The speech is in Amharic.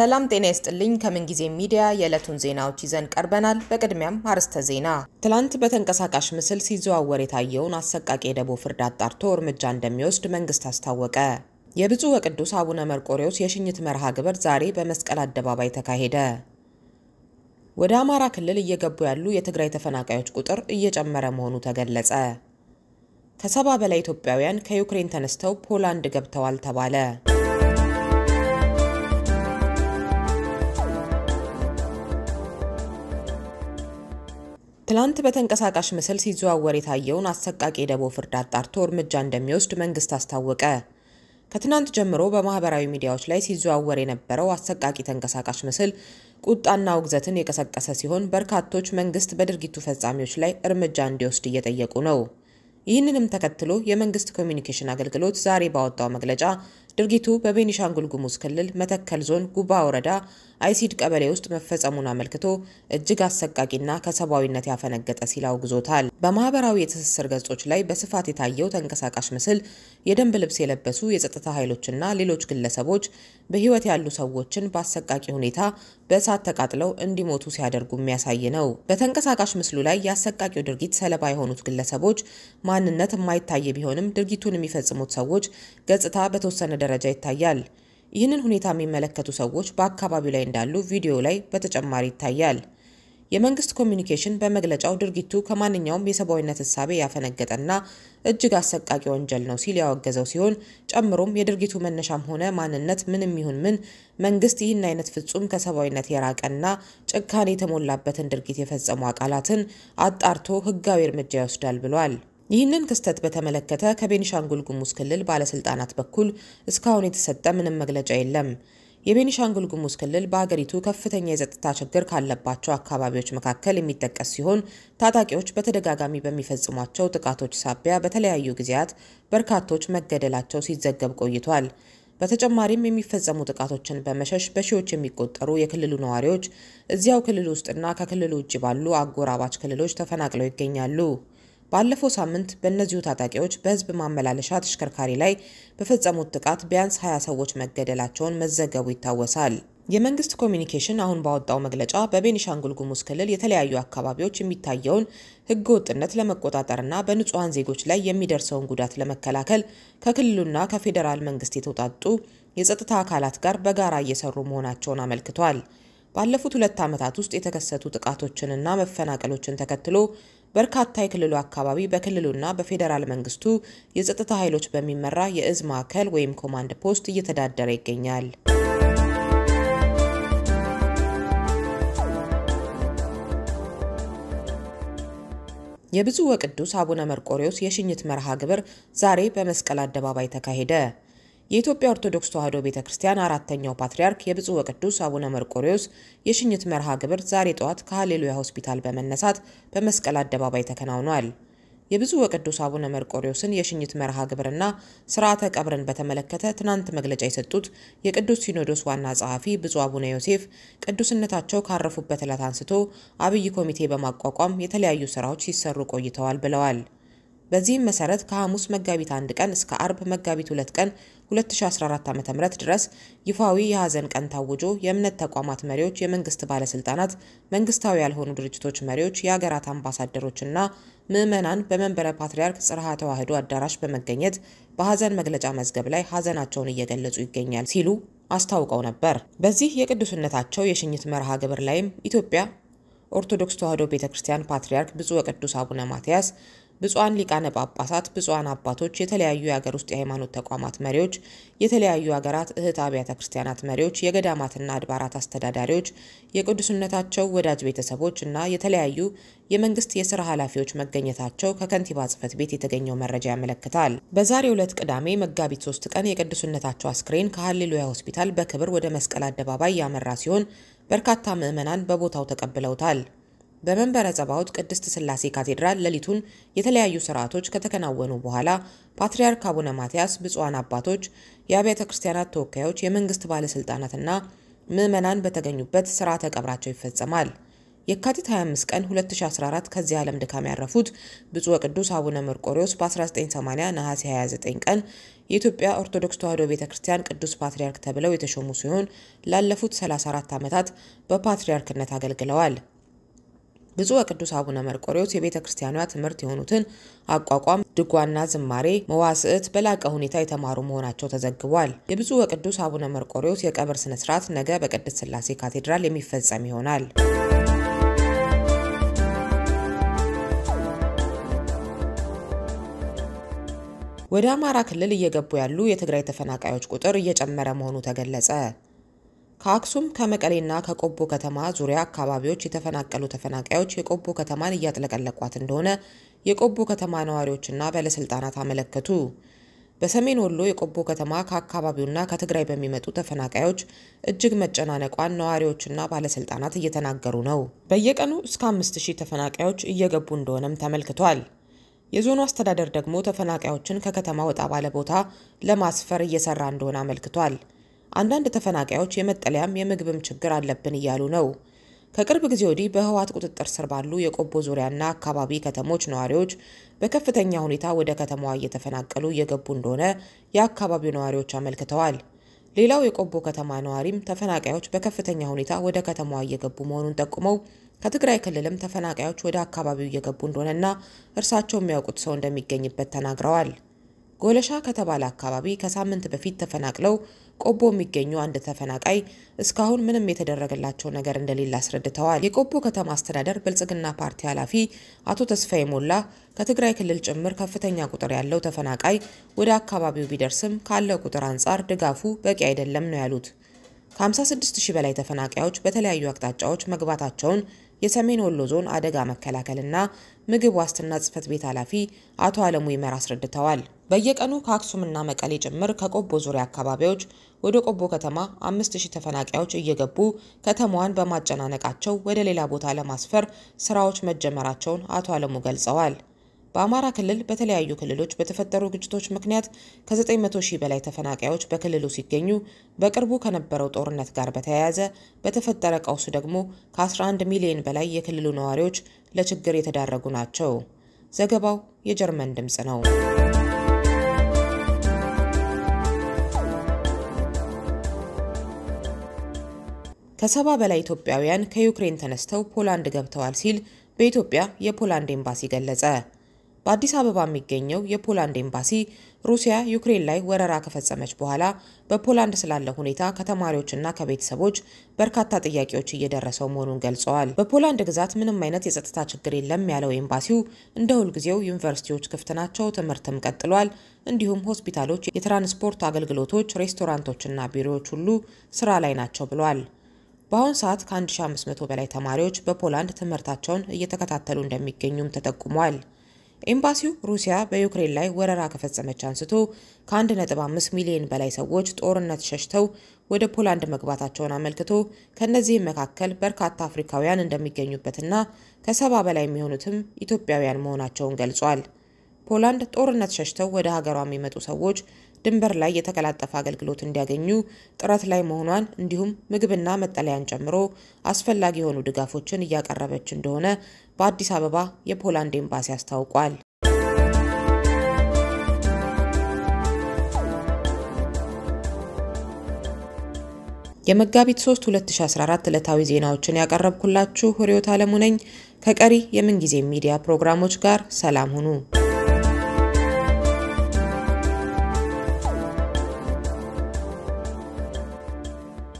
ሰላም ጤና ይስጥልኝ። ጊዜ ሚዲያ የዕለቱን ዜናዎች ይዘን ቀርበናል። በቅድሚያም አርዕስተ ዜና። ትላንት በተንቀሳቃሽ ምስል ሲዘዋወር የታየውን አሰቃቂ የደቦ ፍርድ አጣርቶ እርምጃ እንደሚወስድ መንግስት አስታወቀ። የብፁዕ ወቅዱስ አቡነ መርቆሬዎስ የሽኝት መርሃ ግብር ዛሬ በመስቀል አደባባይ ተካሄደ። ወደ አማራ ክልል እየገቡ ያሉ የትግራይ ተፈናቃዮች ቁጥር እየጨመረ መሆኑ ተገለጸ። ከሰባ በላይ ኢትዮጵያውያን ከዩክሬን ተነስተው ፖላንድ ገብተዋል ተባለ። ትላንት በተንቀሳቃሽ ምስል ሲዘዋወር የታየውን አሰቃቂ የደቦ ፍርድ አጣርቶ እርምጃ እንደሚወስድ መንግስት አስታወቀ። ከትናንት ጀምሮ በማህበራዊ ሚዲያዎች ላይ ሲዘዋወር የነበረው አሰቃቂ ተንቀሳቃሽ ምስል ቁጣና ውግዘትን የቀሰቀሰ ሲሆን በርካቶች መንግስት በድርጊቱ ፈጻሚዎች ላይ እርምጃ እንዲወስድ እየጠየቁ ነው። ይህንንም ተከትሎ የመንግስት ኮሚኒኬሽን አገልግሎት ዛሬ ባወጣው መግለጫ ድርጊቱ በቤኒሻንጉል ጉሙዝ ክልል መተከል ዞን ጉባ ወረዳ አይሲድ ቀበሌ ውስጥ መፈጸሙን አመልክቶ እጅግ አሰቃቂና ከሰብአዊነት ያፈነገጠ ሲል አውግዞታል። በማህበራዊ የትስስር ገጾች ላይ በስፋት የታየው ተንቀሳቃሽ ምስል የደንብ ልብስ የለበሱ የጸጥታ ኃይሎችና ሌሎች ግለሰቦች በህይወት ያሉ ሰዎችን በአሰቃቂ ሁኔታ በእሳት ተቃጥለው እንዲሞቱ ሲያደርጉ የሚያሳይ ነው። በተንቀሳቃሽ ምስሉ ላይ የአሰቃቂው ድርጊት ሰለባ የሆኑት ግለሰቦች ማንነት የማይታይ ቢሆንም ድርጊቱን የሚፈጽሙት ሰዎች ገጽታ በተወሰነ ደረጃ ይታያል። ይህንን ሁኔታ የሚመለከቱ ሰዎች በአካባቢው ላይ እንዳሉ ቪዲዮ ላይ በተጨማሪ ይታያል። የመንግስት ኮሚኒኬሽን በመግለጫው ድርጊቱ ከማንኛውም የሰብአዊነት እሳቤ ያፈነገጠና እጅግ አሰቃቂ ወንጀል ነው ሲል ያወገዘው ሲሆን ጨምሮም የድርጊቱ መነሻም ሆነ ማንነት ምንም ይሁን ምን መንግስት ይህን አይነት ፍጹም ከሰብአዊነት የራቀና ጭካኔ የተሞላበትን ድርጊት የፈጸሙ አካላትን አጣርቶ ህጋዊ እርምጃ ይወስዳል ብሏል። ይህንን ክስተት በተመለከተ ከቤኒሻንጉል ጉሙዝ ክልል ባለስልጣናት በኩል እስካሁን የተሰጠ ምንም መግለጫ የለም። የቤኒሻንጉል ጉሙዝ ክልል በአገሪቱ ከፍተኛ የጸጥታ ችግር ካለባቸው አካባቢዎች መካከል የሚጠቀስ ሲሆን ታጣቂዎች በተደጋጋሚ በሚፈጽሟቸው ጥቃቶች ሳቢያ በተለያዩ ጊዜያት በርካቶች መገደላቸው ሲዘገብ ቆይቷል። በተጨማሪም የሚፈጸሙ ጥቃቶችን በመሸሽ በሺዎች የሚቆጠሩ የክልሉ ነዋሪዎች እዚያው ክልል ውስጥና ከክልሉ ውጭ ባሉ አጎራባች ክልሎች ተፈናቅለው ይገኛሉ። ባለፈው ሳምንት በእነዚሁ ታጣቂዎች በህዝብ ማመላለሻ ተሽከርካሪ ላይ በፈጸሙት ጥቃት ቢያንስ 20 ሰዎች መገደላቸውን መዘገቡ ይታወሳል። የመንግስት ኮሚኒኬሽን አሁን ባወጣው መግለጫ በቤኒሻንጉል ጉሙዝ ክልል የተለያዩ አካባቢዎች የሚታየውን ህገ ወጥነት ለመቆጣጠርና በንጹሐን ዜጎች ላይ የሚደርሰውን ጉዳት ለመከላከል ከክልሉና ከፌዴራል መንግስት የተውጣጡ የጸጥታ አካላት ጋር በጋራ እየሰሩ መሆናቸውን አመልክቷል። ባለፉት ሁለት ዓመታት ውስጥ የተከሰቱ ጥቃቶችንና መፈናቀሎችን ተከትሎ በርካታ የክልሉ አካባቢ በክልሉና በፌዴራል መንግስቱ የጸጥታ ኃይሎች በሚመራ የእዝ ማዕከል ወይም ኮማንድ ፖስት እየተዳደረ ይገኛል። የብፁዕ ወቅዱስ አቡነ መርቆሬዎስ የሽኝት መርሃ ግብር ዛሬ በመስቀል አደባባይ ተካሄደ። የኢትዮጵያ ኦርቶዶክስ ተዋሕዶ ቤተ ክርስቲያን አራተኛው ፓትርያርክ የብፁዕ ወቅዱስ አቡነ መርቆሪዎስ የሽኝት መርሃ ግብር ዛሬ ጠዋት ከሀሌሉያ ሆስፒታል በመነሳት በመስቀል አደባባይ ተከናውኗል። የብፁዕ ወቅዱስ አቡነ መርቆሪዎስን የሽኝት መርሃ ግብርና ስርዓተ ቀብርን በተመለከተ ትናንት መግለጫ የሰጡት የቅዱስ ሲኖዶስ ዋና ጸሐፊ ብፁዕ አቡነ ዮሴፍ ቅዱስነታቸው ካረፉበት ዕለት አንስቶ አብይ ኮሚቴ በማቋቋም የተለያዩ ስራዎች ሲሰሩ ቆይተዋል ብለዋል። በዚህም መሰረት ከሐሙስ መጋቢት አንድ ቀን እስከ አርብ መጋቢት ሁለት ቀን 2014 ዓ.ም ድረስ ይፋዊ የሐዘን ቀን ታውጆ የእምነት ተቋማት መሪዎች፣ የመንግስት ባለስልጣናት፣ መንግስታዊ ያልሆኑ ድርጅቶች መሪዎች፣ የአገራት አምባሳደሮችና ምዕመናን በመንበረ ፓትርያርክ ጽርሐ ተዋሕዶ አዳራሽ በመገኘት በሐዘን መግለጫ መዝገብ ላይ ሐዘናቸውን እየገለጹ ይገኛል ሲሉ አስታውቀው ነበር። በዚህ የቅዱስነታቸው የሽኝት መርሃ ግብር ላይም ኢትዮጵያ ኦርቶዶክስ ተዋሕዶ ቤተ ክርስቲያን ፓትርያርክ ብፁዕ ወቅዱስ አቡነ ማትያስ ብፁዓን ሊቃነ ጳጳሳት፣ ብፁዓን አባቶች፣ የተለያዩ የሀገር ውስጥ የሃይማኖት ተቋማት መሪዎች፣ የተለያዩ ሀገራት እህት አብያተ ክርስቲያናት መሪዎች፣ የገዳማትና አድባራት አስተዳዳሪዎች፣ የቅዱስነታቸው ወዳጅ ቤተሰቦች እና የተለያዩ የመንግስት የስራ ኃላፊዎች መገኘታቸው ከከንቲባ ጽህፈት ቤት የተገኘው መረጃ ያመለክታል። በዛሬው ዕለት ቅዳሜ መጋቢት ሶስት ቀን የቅዱስነታቸው አስክሬን ከሀሌሉያ ሆስፒታል በክብር ወደ መስቀል አደባባይ ያመራ ሲሆን በርካታ ምዕመናን በቦታው ተቀብለውታል። በመንበረ ጸባዖት ቅድስት ሥላሴ ካቴድራል ሌሊቱን የተለያዩ ሥርዓቶች ከተከናወኑ በኋላ ፓትርያርክ አቡነ ማትያስ፣ ብፁዓን አባቶች፣ የአብያተ ክርስቲያናት ተወካዮች፣ የመንግስት ባለሥልጣናትና ምዕመናን በተገኙበት ሥርዓተ ቀብራቸው ይፈጸማል። የካቲት 25 ቀን 2014 ከዚህ ዓለም ድካም ያረፉት ብፁዕ ወቅዱስ አቡነ መርቆሪዎስ በ1980 ነሐሴ 29 ቀን የኢትዮጵያ ኦርቶዶክስ ተዋሕዶ ቤተ ክርስቲያን ቅዱስ ፓትርያርክ ተብለው የተሾሙ ሲሆን ላለፉት 34 ዓመታት በፓትርያርክነት አገልግለዋል። ብፁዕ ወቅዱስ አቡነ መርቆሪዎስ የቤተ ክርስቲያኗ ትምህርት የሆኑትን አቋቋም፣ ድጓና ዝማሬ መዋስዕት በላቀ ሁኔታ የተማሩ መሆናቸው ተዘግቧል። የብፁዕ ወቅዱስ አቡነ መርቆሪዎስ የቀብር ስነ ስርዓት ነገ በቅድስት ስላሴ ካቴድራል የሚፈጸም ይሆናል። ወደ አማራ ክልል እየገቡ ያሉ የትግራይ ተፈናቃዮች ቁጥር እየጨመረ መሆኑ ተገለጸ። ከአክሱም ከመቀሌና ከቆቦ ከተማ ዙሪያ አካባቢዎች የተፈናቀሉ ተፈናቃዮች የቆቦ ከተማን እያጥለቀለቋት እንደሆነ የቆቦ ከተማ ነዋሪዎችና ባለስልጣናት አመለከቱ። በሰሜን ወሎ የቆቦ ከተማ ከአካባቢውና ከትግራይ በሚመጡ ተፈናቃዮች እጅግ መጨናነቋን ነዋሪዎችና ባለስልጣናት እየተናገሩ ነው። በየቀኑ እስከ አምስት ሺህ ተፈናቃዮች እየገቡ እንደሆነም ተመልክቷል። የዞኑ አስተዳደር ደግሞ ተፈናቃዮችን ከከተማ ወጣ ባለ ቦታ ለማስፈር እየሰራ እንደሆነ አመልክቷል። አንዳንድ ተፈናቃዮች የመጠለያም የምግብም ችግር አለብን እያሉ ነው። ከቅርብ ጊዜ ወዲህ በህወሓት ቁጥጥር ስር ባሉ የቆቦ ዙሪያና አካባቢ ከተሞች ነዋሪዎች በከፍተኛ ሁኔታ ወደ ከተማዋ እየተፈናቀሉ እየገቡ እንደሆነ የአካባቢው ነዋሪዎች አመልክተዋል። ሌላው የቆቦ ከተማ ነዋሪም ተፈናቃዮች በከፍተኛ ሁኔታ ወደ ከተማዋ እየገቡ መሆኑን ጠቁመው ከትግራይ ክልልም ተፈናቃዮች ወደ አካባቢው እየገቡ እንደሆነና እርሳቸው የሚያውቁት ሰው እንደሚገኝበት ተናግረዋል። ጎለሻ ከተባለ አካባቢ ከሳምንት በፊት ተፈናቅለው ቆቦ የሚገኙ አንድ ተፈናቃይ እስካሁን ምንም የተደረገላቸው ነገር እንደሌለ አስረድተዋል። የቆቦ ከተማ አስተዳደር ብልጽግና ፓርቲ ኃላፊ አቶ ተስፋዬ ሞላ ከትግራይ ክልል ጭምር ከፍተኛ ቁጥር ያለው ተፈናቃይ ወደ አካባቢው ቢደርስም ካለው ቁጥር አንጻር ድጋፉ በቂ አይደለም ነው ያሉት። ከ56 ሺህ በላይ ተፈናቃዮች በተለያዩ አቅጣጫዎች መግባታቸውን የሰሜን ወሎ ዞን አደጋ መከላከልና ምግብ ዋስትና ጽፈት ቤት ኃላፊ አቶ አለሙ ይመር አስረድተዋል። በየቀኑ ከአክሱምና መቀሌ ጭምር ከቆቦ ዙሪያ አካባቢዎች ወደ ቆቦ ከተማ አምስት ተፈናቃዮች እየገቡ ከተማዋን በማጨናነቃቸው ወደ ሌላ ቦታ ለማስፈር ስራዎች መጀመራቸውን አቶ አለሙ ገልጸዋል። በአማራ ክልል በተለያዩ ክልሎች በተፈጠሩ ግጭቶች ምክንያት ከ900 ሺህ በላይ ተፈናቃዮች በክልሉ ሲገኙ በቅርቡ ከነበረው ጦርነት ጋር በተያያዘ በተፈጠረ ቀውስ ደግሞ ከ11 ሚሊዮን በላይ የክልሉ ነዋሪዎች ለችግር የተዳረጉ ናቸው። ዘገባው የጀርመን ድምፅ ነው። ከሰባ በላይ ኢትዮጵያውያን ከዩክሬን ተነስተው ፖላንድ ገብተዋል ሲል በኢትዮጵያ የፖላንድ ኤምባሲ ገለጸ። በአዲስ አበባ የሚገኘው የፖላንድ ኤምባሲ ሩሲያ ዩክሬን ላይ ወረራ ከፈጸመች በኋላ በፖላንድ ስላለ ሁኔታ ከተማሪዎችና ከቤተሰቦች በርካታ ጥያቄዎች እየደረሰው መሆኑን ገልጸዋል። በፖላንድ ግዛት ምንም አይነት የጸጥታ ችግር የለም ያለው ኤምባሲው እንደ ሁልጊዜው ዩኒቨርሲቲዎች ክፍት ናቸው፣ ትምህርትም ቀጥሏል። እንዲሁም ሆስፒታሎች፣ የትራንስፖርት አገልግሎቶች፣ ሬስቶራንቶችና ቢሮዎች ሁሉ ስራ ላይ ናቸው ብለዋል። በአሁን ሰዓት ከ1500 በላይ ተማሪዎች በፖላንድ ትምህርታቸውን እየተከታተሉ እንደሚገኙም ተጠቁሟል። ኤምባሲው ሩሲያ በዩክሬን ላይ ወረራ ከፈጸመች አንስቶ ከ1.5 ሚሊዮን በላይ ሰዎች ጦርነት ሸሽተው ወደ ፖላንድ መግባታቸውን አመልክቶ ከእነዚህም መካከል በርካታ አፍሪካውያን እንደሚገኙበትና ከሰባ በላይ የሚሆኑትም ኢትዮጵያውያን መሆናቸውን ገልጿል። ፖላንድ ጦርነት ሸሽተው ወደ ሀገሯ የሚመጡ ሰዎች ድንበር ላይ የተቀላጠፈ አገልግሎት እንዲያገኙ ጥረት ላይ መሆኗን እንዲሁም ምግብና መጠለያን ጨምሮ አስፈላጊ የሆኑ ድጋፎችን እያቀረበች እንደሆነ በአዲስ አበባ የፖላንድ ኤምባሲ አስታውቋል። የመጋቢት 3 2014 ዕለታዊ ዜናዎችን ያቀረብኩላችሁ ሪዮት አለሙ ነኝ። ከቀሪ የምንጊዜ ሚዲያ ፕሮግራሞች ጋር ሰላም ሁኑ።